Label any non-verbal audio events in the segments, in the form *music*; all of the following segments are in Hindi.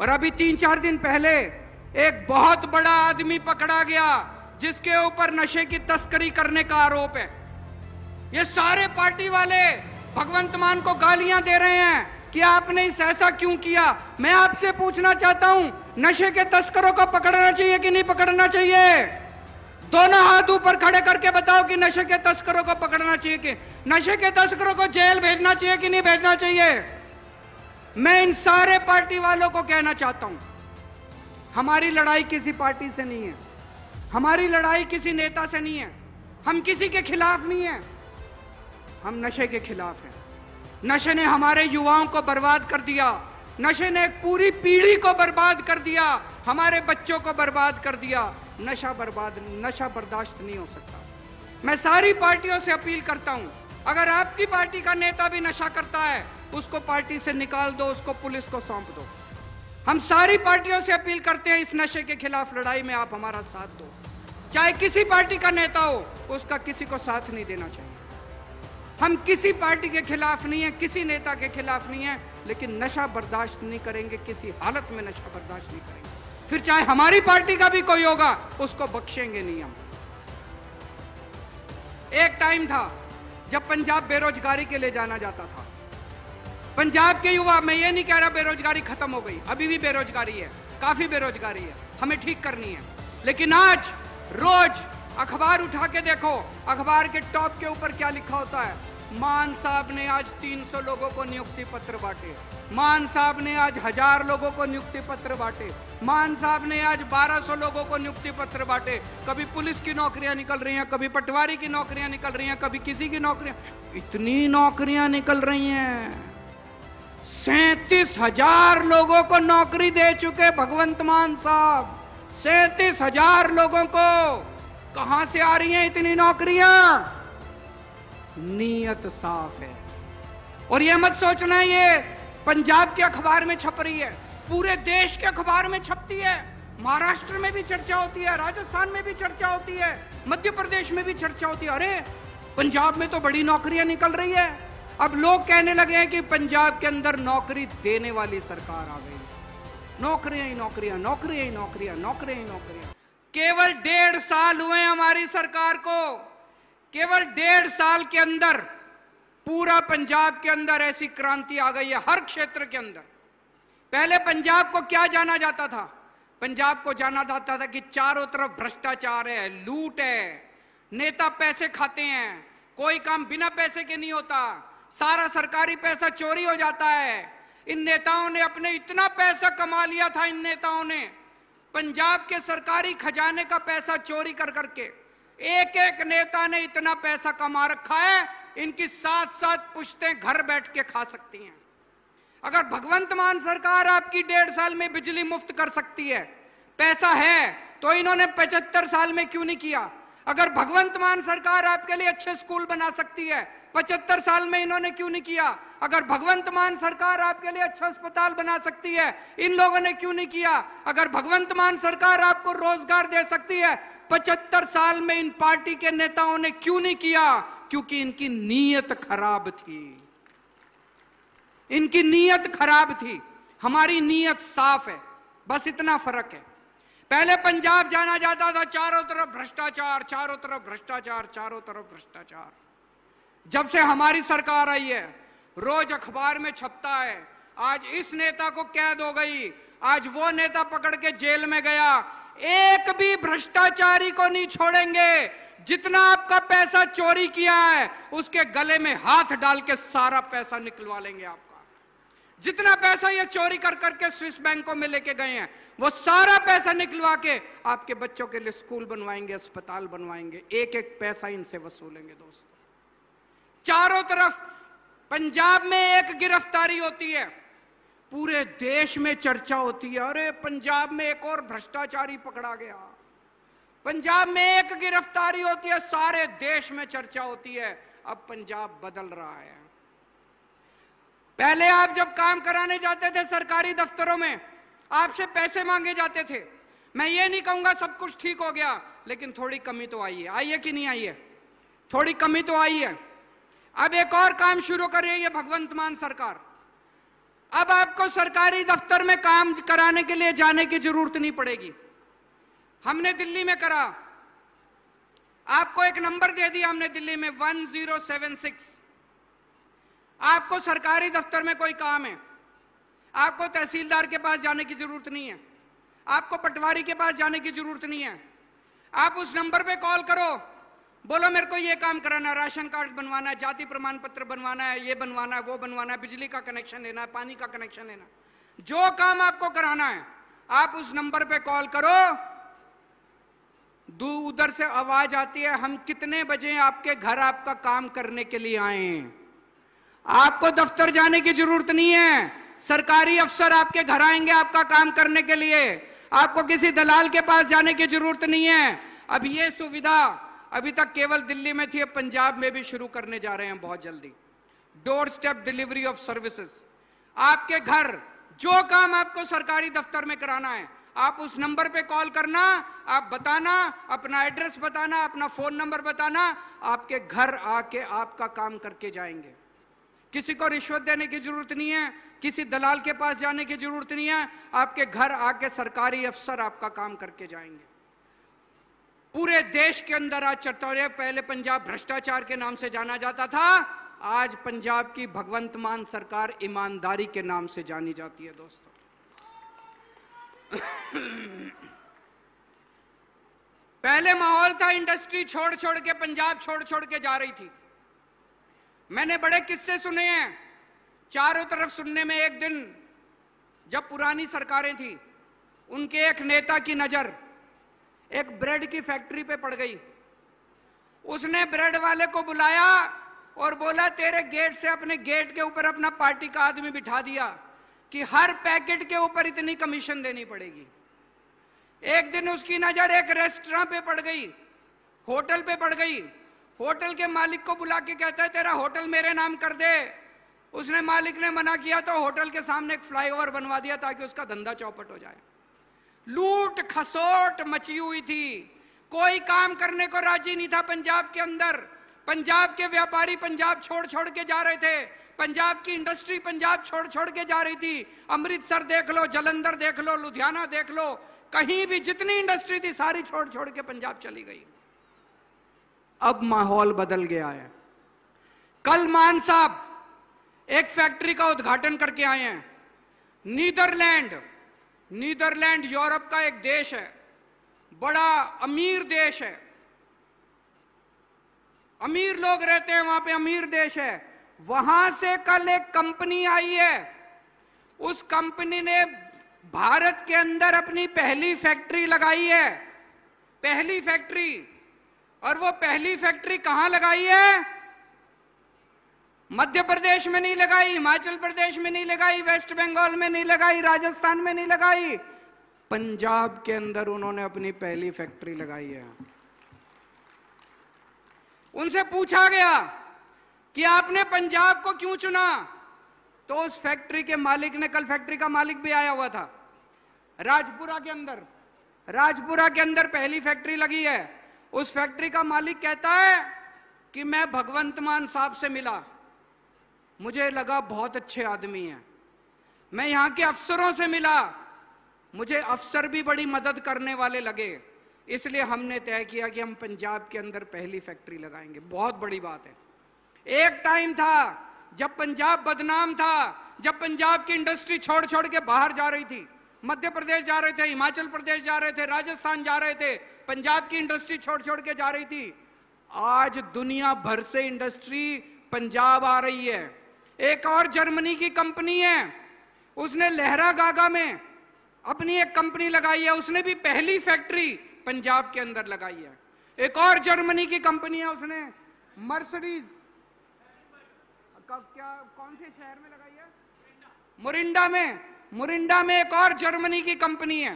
और अभी तीन चार दिन पहले एक बहुत बड़ा आदमी पकड़ा गया जिसके ऊपर नशे की तस्करी करने का आरोप है ये सारे पार्टी वाले भगवंत मान को गालियां दे रहे हैं कि आपने इस ऐसा क्यों किया मैं आपसे पूछना चाहता हूं नशे के तस्करों को पकड़ना चाहिए कि नहीं पकड़ना चाहिए दोनों हाथ ऊपर खड़े करके बताओ कि नशे के तस्करों को पकड़ना चाहिए कि नशे के तस्करों को जेल भेजना चाहिए कि नहीं भेजना चाहिए मैं इन सारे पार्टी वालों को कहना चाहता हूं हमारी लड़ाई किसी पार्टी से नहीं है हमारी लड़ाई किसी नेता से नहीं है हम किसी के खिलाफ नहीं है हम नशे के खिलाफ हैं नशे ने हमारे युवाओं को बर्बाद कर दिया नशे ने एक पूरी पीढ़ी को बर्बाद कर दिया हमारे बच्चों को बर्बाद कर दिया नशा बर्बाद नशा बर्दाश्त नहीं हो सकता मैं सारी पार्टियों से अपील करता हूं अगर आपकी पार्टी का नेता भी नशा करता है उसको पार्टी से निकाल दो उसको पुलिस को सौंप दो हम सारी पार्टियों से अपील करते हैं इस नशे के खिलाफ लड़ाई में आप हमारा साथ दो चाहे किसी पार्टी का नेता हो उसका किसी को साथ नहीं देना चाहिए हम किसी पार्टी के खिलाफ नहीं है किसी नेता के खिलाफ नहीं है लेकिन नशा बर्दाश्त नहीं करेंगे किसी हालत में नशा बर्दाश्त नहीं करेंगे फिर चाहे हमारी पार्टी का भी कोई होगा उसको बख्शेंगे नहीं हम एक टाइम था जब पंजाब बेरोजगारी के लिए जाना जाता था पंजाब के युवा मैं ये नहीं कह रहा बेरोजगारी खत्म हो गई अभी भी बेरोजगारी है काफी बेरोजगारी है हमें ठीक करनी है लेकिन आज रोज अखबार उठा के देखो अखबार के टॉप के ऊपर क्या लिखा होता है मान साहब ने आज 300 लोगों को नियुक्ति पत्र बांटे मान साहब ने आज हजार लोगों को नियुक्ति पत्र बांटे मान साहब ने आज 1200 लोगों को नियुक्ति पत्र बांटे कभी पुलिस की नौकरियां निकल रही हैं कभी पटवारी की नौकरियां निकल रही हैं कभी किसी की नौकरियां इतनी नौकरियां निकल रही हैं सैतीस हजार लोगों को नौकरी दे चुके भगवंत मान साहब सैतीस हजार लोगों को कहा से आ रही हैं इतनी नौकरियां नीयत साफ है और यह मत सोचना ये पंजाब के अखबार में छप रही है पूरे देश के अखबार में छपती है महाराष्ट्र में भी चर्चा होती है राजस्थान में भी चर्चा होती है मध्य प्रदेश में भी चर्चा होती है अरे पंजाब में तो बड़ी नौकरियां निकल रही है अब लोग कहने लगे हैं कि पंजाब के अंदर नौकरी देने वाली सरकार आ गई नौकरियां ही नौकरियां नौकरियां ही नौकरियां नौकरियां ही नौकरियां केवल डेढ़ साल हुए हमारी सरकार को केवल डेढ़ साल के अंदर पूरा पंजाब के अंदर ऐसी क्रांति आ गई है हर क्षेत्र के अंदर पहले पंजाब को क्या जाना जाता था पंजाब को जाना जाता था कि चारों तरफ भ्रष्टाचार है लूट है नेता पैसे खाते हैं कोई काम बिना पैसे के नहीं होता सारा सरकारी पैसा चोरी हो जाता है इन नेताओं ने अपने इतना पैसा कमा लिया था इन नेताओं ने पंजाब के सरकारी खजाने का पैसा चोरी कर करके एक एक नेता ने इतना पैसा कमा रखा है इनकी साथ साथ पुश्तें घर बैठ के खा सकती हैं अगर भगवंत मान सरकार आपकी डेढ़ साल में बिजली मुफ्त कर सकती है पैसा है तो इन्होंने पचहत्तर साल में क्यों नहीं किया अगर भगवंत मान सरकार आपके लिए अच्छे स्कूल बना सकती है पचहत्तर साल में इन्होंने क्यों नहीं किया अगर भगवंत मान सरकार आपके लिए अच्छा अस्पताल बना सकती है इन लोगों ने क्यों नहीं किया अगर भगवंत मान सरकार आपको रोजगार दे सकती है पचहत्तर साल में इन पार्टी के नेताओं ने क्यों नहीं किया क्योंकि इनकी नीयत खराब थी इनकी नीयत खराब थी हमारी नीयत साफ है बस इतना फर्क है पहले पंजाब जाना जाता था चारों तरफ भ्रष्टाचार चारों तरफ भ्रष्टाचार चारों तरफ भ्रष्टाचार जब से हमारी सरकार आई है रोज अखबार में छपता है आज इस नेता को कैद हो गई आज वो नेता पकड़ के जेल में गया एक भी भ्रष्टाचारी को नहीं छोड़ेंगे जितना आपका पैसा चोरी किया है उसके गले में हाथ डाल के सारा पैसा निकलवा लेंगे आपका जितना पैसा ये चोरी कर करके स्विस बैंकों में लेके गए हैं वो सारा पैसा निकलवा के आपके बच्चों के लिए स्कूल बनवाएंगे अस्पताल बनवाएंगे एक एक पैसा इनसे वसूलेंगे दोस्तों चारों तरफ पंजाब में एक गिरफ्तारी होती है पूरे देश में चर्चा होती है अरे पंजाब में एक और भ्रष्टाचारी पकड़ा गया पंजाब में एक गिरफ्तारी होती है सारे देश में चर्चा होती है अब पंजाब बदल रहा है पहले आप जब काम कराने जाते थे सरकारी दफ्तरों में आपसे पैसे मांगे जाते थे मैं ये नहीं कहूंगा सब कुछ ठीक हो गया लेकिन थोड़ी कमी तो आई है आई है कि नहीं आई है थोड़ी कमी तो आई है अब एक और काम शुरू कर रही है भगवंत मान सरकार अब आपको सरकारी दफ्तर में काम कराने के लिए जाने की जरूरत नहीं पड़ेगी हमने दिल्ली में करा आपको एक नंबर दे दिया हमने दिल्ली में वन जीरो सेवन सिक्स आपको सरकारी दफ्तर में कोई काम है आपको तहसीलदार के पास जाने की जरूरत नहीं है आपको पटवारी के पास जाने की जरूरत नहीं है आप उस नंबर पे कॉल करो बोलो मेरे को ये काम कराना है राशन कार्ड बनवाना है जाति प्रमाण पत्र बनवाना है ये बनवाना है वो बनवाना है बिजली का कनेक्शन लेना है पानी का कनेक्शन लेना है जो काम आपको कराना है आप उस नंबर पे कॉल करो उधर से आवाज आती है हम कितने बजे आपके घर आपका काम करने के लिए आए हैं आपको दफ्तर जाने की जरूरत नहीं है सरकारी अफसर आपके घर आएंगे आपका काम करने के लिए आपको किसी दलाल के पास जाने की जरूरत नहीं है अब ये सुविधा अभी तक केवल दिल्ली में थी अब पंजाब में भी शुरू करने जा रहे हैं बहुत जल्दी door step delivery of services आपके घर जो काम आपको सरकारी दफ्तर में कराना है आप उस नंबर पे कॉल करना आप बताना अपना एड्रेस बताना अपना फोन नंबर बताना आपके घर आके आपका काम करके जाएंगे किसी को रिश्वत देने की जरूरत नहीं है किसी दलाल के पास जाने की जरूरत नहीं है आपके घर आके सरकारी अफसर आपका काम करके जाएंगे पूरे देश के अंदर आज चटौरे पहले पंजाब भ्रष्टाचार के नाम से जाना जाता था आज पंजाब की भगवंत मान सरकार ईमानदारी के नाम से जानी जाती है दोस्तों *coughs* पहले माहौल था इंडस्ट्री छोड़ छोड़ के पंजाब छोड़ छोड़ के जा रही थी मैंने बड़े किस्से सुने हैं चारों तरफ सुनने में एक दिन जब पुरानी सरकारें थी उनके एक नेता की नज़र एक ब्रेड की फैक्ट्री पे पड़ गई उसने ब्रेड वाले को बुलाया और बोला तेरे गेट से अपने गेट के ऊपर अपना पार्टी का आदमी बिठा दिया कि हर पैकेट के ऊपर इतनी कमीशन देनी पड़ेगी एक दिन उसकी नज़र एक रेस्टोरेंट पे पड़ गई होटल पे पड़ गई होटल के मालिक को बुला के कहता है तेरा होटल मेरे नाम कर दे उसने मालिक ने मना किया तो होटल के सामने एक फ्लाईओवर बनवा दिया ताकि उसका धंधा चौपट हो जाए लूट खसोट मची हुई थी कोई काम करने को राजी नहीं था पंजाब के अंदर पंजाब के व्यापारी पंजाब छोड़ छोड़ के जा रहे थे पंजाब की इंडस्ट्री पंजाब छोड़ छोड़ के जा रही थी अमृतसर देख लो जलंधर देख लो लुधियाना देख लो कहीं भी जितनी इंडस्ट्री थी सारी छोड़ छोड़ के पंजाब चली गई अब माहौल बदल गया है कल मान साहब एक फैक्ट्री का उद्घाटन करके आए हैं नीदरलैंड नीदरलैंड यूरोप का एक देश है बड़ा अमीर देश है अमीर लोग रहते हैं वहां पे अमीर देश है वहां से कल एक कंपनी आई है उस कंपनी ने भारत के अंदर अपनी पहली फैक्ट्री लगाई है पहली फैक्ट्री और वो पहली फैक्ट्री कहां लगाई है मध्य प्रदेश में नहीं लगाई हिमाचल प्रदेश में नहीं लगाई वेस्ट बंगाल में नहीं लगाई राजस्थान में नहीं लगाई पंजाब के अंदर उन्होंने अपनी पहली फैक्ट्री लगाई है उनसे पूछा गया कि आपने पंजाब को क्यों चुना तो उस फैक्ट्री के मालिक ने कल फैक्ट्री का मालिक भी आया हुआ था राजपुरा के अंदर राजपुरा के अंदर पहली फैक्ट्री लगी है उस फैक्ट्री का मालिक कहता है कि मैं भगवंत मान साहब से मिला मुझे लगा बहुत अच्छे आदमी हैं मैं यहां के अफसरों से मिला मुझे अफसर भी बड़ी मदद करने वाले लगे इसलिए हमने तय किया कि हम पंजाब के अंदर पहली फैक्ट्री लगाएंगे बहुत बड़ी बात है एक टाइम था जब पंजाब बदनाम था जब पंजाब की इंडस्ट्री छोड़ छोड़ के बाहर जा रही थी मध्य प्रदेश जा रहे थे हिमाचल प्रदेश जा रहे थे राजस्थान जा रहे थे पंजाब की इंडस्ट्री छोड़ छोड़ के जा रही थी आज दुनिया भर से इंडस्ट्री पंजाब आ रही है एक और जर्मनी की कंपनी है उसने लहरा गागा में अपनी एक कंपनी लगाई है उसने भी पहली फैक्ट्री पंजाब के अंदर लगाई है एक और जर्मनी की कंपनी है उसने मर्सडीज क्या कौन से शहर में लगाई है मुरिंडा में मुरिंडा में एक और जर्मनी की कंपनी है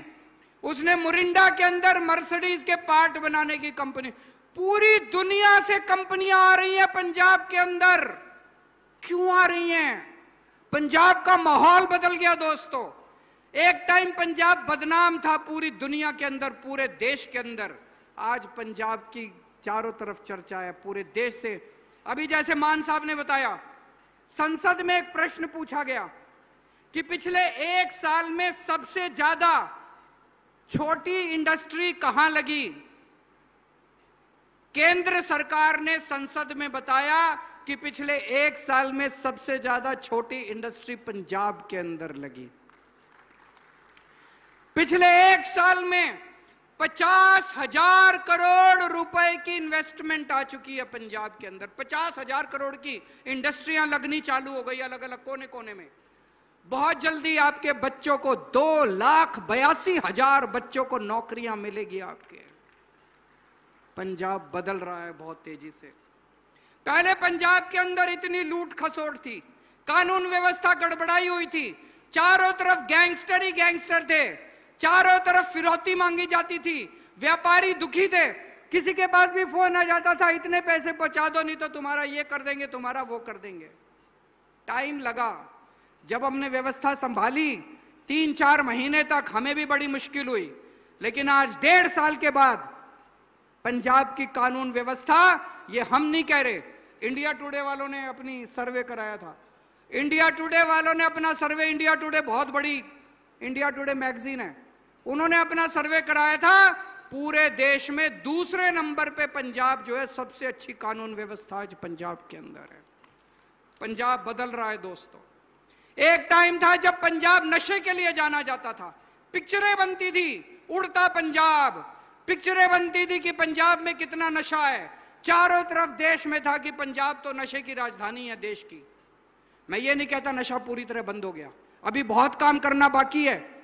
उसने मुरिंडा के अंदर मर्सिडीज के पार्ट बनाने की कंपनी पूरी दुनिया से कंपनियां आ रही हैं पंजाब के अंदर क्यों आ रही हैं पंजाब का माहौल बदल गया दोस्तों एक टाइम पंजाब बदनाम था पूरी दुनिया के अंदर पूरे देश के अंदर आज पंजाब की चारों तरफ चर्चा है पूरे देश से अभी जैसे मान साहब ने बताया संसद में एक प्रश्न पूछा गया कि पिछले एक साल में सबसे ज्यादा छोटी इंडस्ट्री कहां लगी केंद्र सरकार ने संसद में बताया कि पिछले एक साल में सबसे ज्यादा छोटी इंडस्ट्री पंजाब के अंदर लगी पिछले एक साल में पचास हजार करोड़ रुपए की इन्वेस्टमेंट आ चुकी है पंजाब के अंदर पचास हजार करोड़ की इंडस्ट्रियां लगनी चालू हो गई अलग अलग कोने कोने में बहुत जल्दी आपके बच्चों को दो लाख बयासी हजार बच्चों को नौकरियां मिलेगी आपके पंजाब बदल रहा है बहुत तेजी से पहले पंजाब के अंदर इतनी लूट खसोट थी कानून व्यवस्था गड़बड़ाई हुई थी चारों तरफ गैंगस्टर ही गैंगस्टर थे चारों तरफ फिरौती मांगी जाती थी व्यापारी दुखी थे किसी के पास भी फोन आ जाता था इतने पैसे पहुंचा दो नहीं तो तुम्हारा ये कर देंगे तुम्हारा वो कर देंगे टाइम लगा जब हमने व्यवस्था संभाली तीन चार महीने तक हमें भी बड़ी मुश्किल हुई लेकिन आज डेढ़ साल के बाद पंजाब की कानून व्यवस्था ये हम नहीं कह रहे इंडिया टुडे वालों ने अपनी सर्वे कराया था इंडिया टुडे वालों ने अपना सर्वे इंडिया टुडे बहुत बड़ी इंडिया टुडे मैगजीन है उन्होंने अपना सर्वे कराया था पूरे देश में दूसरे नंबर पे पंजाब जो है सबसे अच्छी कानून व्यवस्था आज पंजाब के अंदर है पंजाब बदल रहा है दोस्तों एक टाइम था जब पंजाब नशे के लिए जाना जाता था पिक्चरें बनती थी उड़ता पंजाब पिक्चरें बनती थी कि पंजाब में कितना नशा है चारों तरफ देश में था कि पंजाब तो नशे की राजधानी है देश की मैं ये नहीं कहता नशा पूरी तरह बंद हो गया अभी बहुत काम करना बाकी है